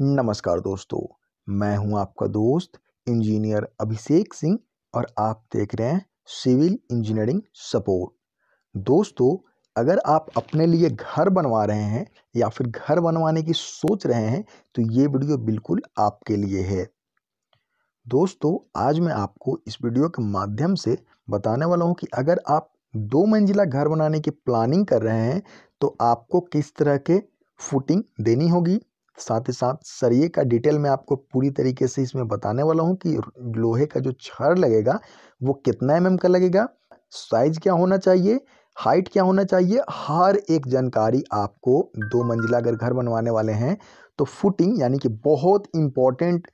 नमस्कार दोस्तों मैं हूं आपका दोस्त इंजीनियर अभिषेक सिंह और आप देख रहे हैं सिविल इंजीनियरिंग सपोर्ट दोस्तों अगर आप अपने लिए घर बनवा रहे हैं या फिर घर बनवाने की सोच रहे हैं तो ये वीडियो बिल्कुल आपके लिए है दोस्तों आज मैं आपको इस वीडियो के माध्यम से बताने वाला हूँ कि अगर आप दो मंजिला घर बनाने की प्लानिंग कर रहे हैं तो आपको किस तरह के फुटिंग देनी होगी साथ ही साथ सरिये का डिटेल मैं आपको पूरी तरीके से इसमें बताने वाला हूँ कि लोहे का जो छड़ लगेगा वो कितना एम का लगेगा साइज क्या होना चाहिए हाइट क्या होना चाहिए हर एक जानकारी आपको दो मंजिला अगर घर बनवाने वाले हैं तो फुटिंग यानी कि बहुत इम्पॉर्टेंट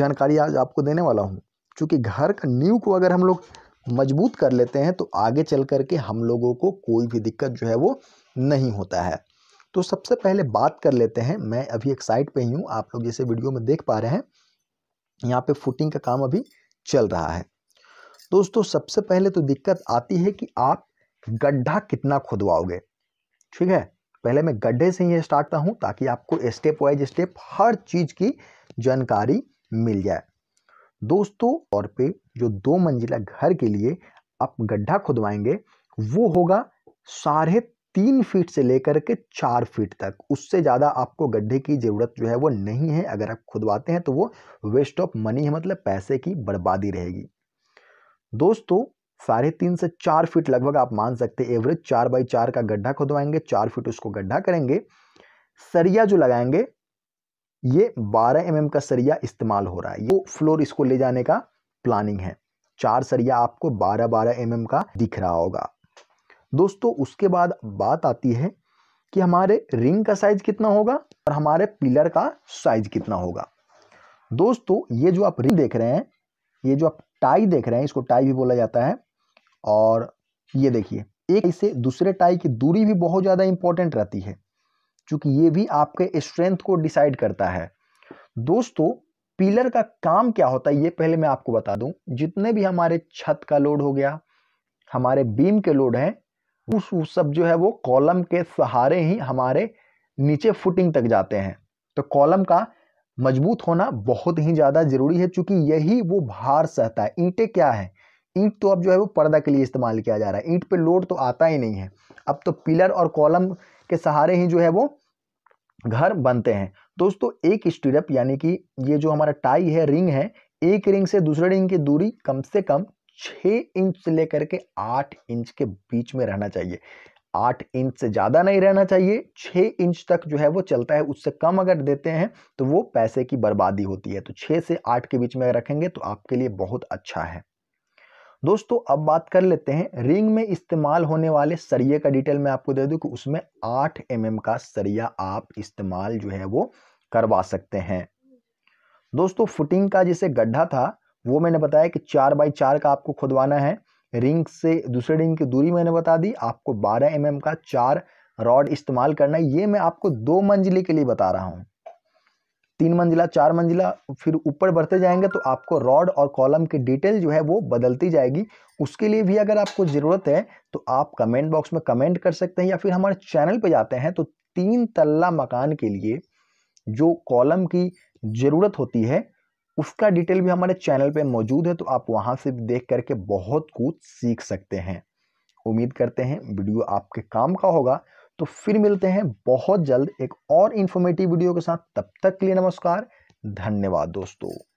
जानकारी आज आपको देने वाला हूँ क्योंकि घर का नींव को अगर हम लोग मजबूत कर लेते हैं तो आगे चल करके हम लोगों को कोई भी दिक्कत जो है वो नहीं होता है तो सबसे पहले बात कर लेते हैं मैं अभी एक साइट पे ही हूँ आप लोग जैसे वीडियो में देख पा रहे हैं यहाँ पे फुटिंग का काम अभी चल रहा है दोस्तों सबसे पहले तो दिक्कत आती है कि आप गड्ढा कितना खुदवाओगे ठीक है पहले मैं गड्ढे से ही स्टार्ट हूँ ताकि आपको स्टेप वाइज स्टेप हर चीज़ की जानकारी मिल जाए दोस्तों और पे जो दो मंजिला घर के लिए आप गड्ढा खुदवाएंगे वो होगा साढ़े तीन फीट से लेकर के चार फीट तक उससे ज़्यादा आपको गड्ढे की ज़रूरत जो है वो नहीं है अगर आप खुदवाते हैं तो वो वेस्ट ऑफ मनी है मतलब पैसे की बर्बादी रहेगी दोस्तों साढ़े तीन से चार फीट लगभग आप मान सकते हैं एवरेज चार बाई चार का गड्ढा खुदवाएंगे चार फीट उसको गड्ढा करेंगे सरिया जो लगाएंगे ये बारह एम mm का सरिया इस्तेमाल हो रहा है वो फ्लोर इसको ले जाने का प्लानिंग है चार सरिया आपको बारह बारह एम mm का दिख रहा होगा दोस्तों उसके बाद बात आती है कि हमारे रिंग का साइज कितना होगा और हमारे पिलर का साइज कितना होगा दोस्तों ये जो आप रिंग देख रहे हैं ये जो आप टाई देख रहे हैं इसको टाई भी बोला जाता है और ये देखिए एक इसे दूसरे टाई की दूरी भी बहुत ज़्यादा इंपॉर्टेंट रहती है क्योंकि ये भी आपके स्ट्रेंथ को डिसाइड करता है दोस्तों पिलर का काम क्या होता है ये पहले मैं आपको बता दूं जितने भी हमारे छत का लोड हो गया हमारे बीम के लोड हैं उस सब जो है वो कॉलम के सहारे ही हमारे नीचे फुटिंग तक जाते हैं तो कॉलम का मजबूत होना बहुत ही ज़्यादा ज़रूरी है क्योंकि यही वो भार सहता है ईंटें क्या है ईंट तो अब जो है वो पर्दा के लिए इस्तेमाल किया जा रहा है ईंट पे लोड तो आता ही नहीं है अब तो पिलर और कॉलम के सहारे ही जो है वो घर बनते हैं दोस्तों एक स्टिरअप यानी कि ये जो हमारा टाई है रिंग है एक रिंग से दूसरे रिंग की दूरी कम से कम छः इंच से लेकर के आठ इंच के बीच में रहना चाहिए आठ इंच से ज़्यादा नहीं रहना चाहिए छः इंच तक जो है वो चलता है उससे कम अगर देते हैं तो वो पैसे की बर्बादी होती है तो छः से आठ के बीच में रखेंगे तो आपके लिए बहुत अच्छा है दोस्तों अब बात कर लेते हैं रिंग में इस्तेमाल होने वाले सरिये का डिटेल मैं आपको दे दूं कि उसमें 8 एम mm का सरिया आप इस्तेमाल जो है वो करवा सकते हैं दोस्तों फुटिंग का जिसे गड्ढा था वो मैंने बताया कि चार बाई चार का आपको खुदवाना है रिंग से दूसरे रिंग की दूरी मैंने बता दी आपको बारह एम mm का चार रॉड इस्तेमाल करना है ये मैं आपको दो मंजिले के लिए बता रहा हूँ तीन मंजिला चार मंजिला फिर ऊपर बढ़ते जाएंगे तो आपको रॉड और कॉलम की डिटेल जो है वो बदलती जाएगी उसके लिए भी अगर आपको ज़रूरत है तो आप कमेंट बॉक्स में कमेंट कर सकते हैं या फिर हमारे चैनल पर जाते हैं तो तीन तल्ला मकान के लिए जो कॉलम की ज़रूरत होती है उसका डिटेल भी हमारे चैनल पे मौजूद है तो आप वहाँ से भी देख करके बहुत कुछ सीख सकते हैं उम्मीद करते हैं वीडियो आपके काम का होगा तो फिर मिलते हैं बहुत जल्द एक और इन्फॉर्मेटिव वीडियो के साथ तब तक के लिए नमस्कार धन्यवाद दोस्तों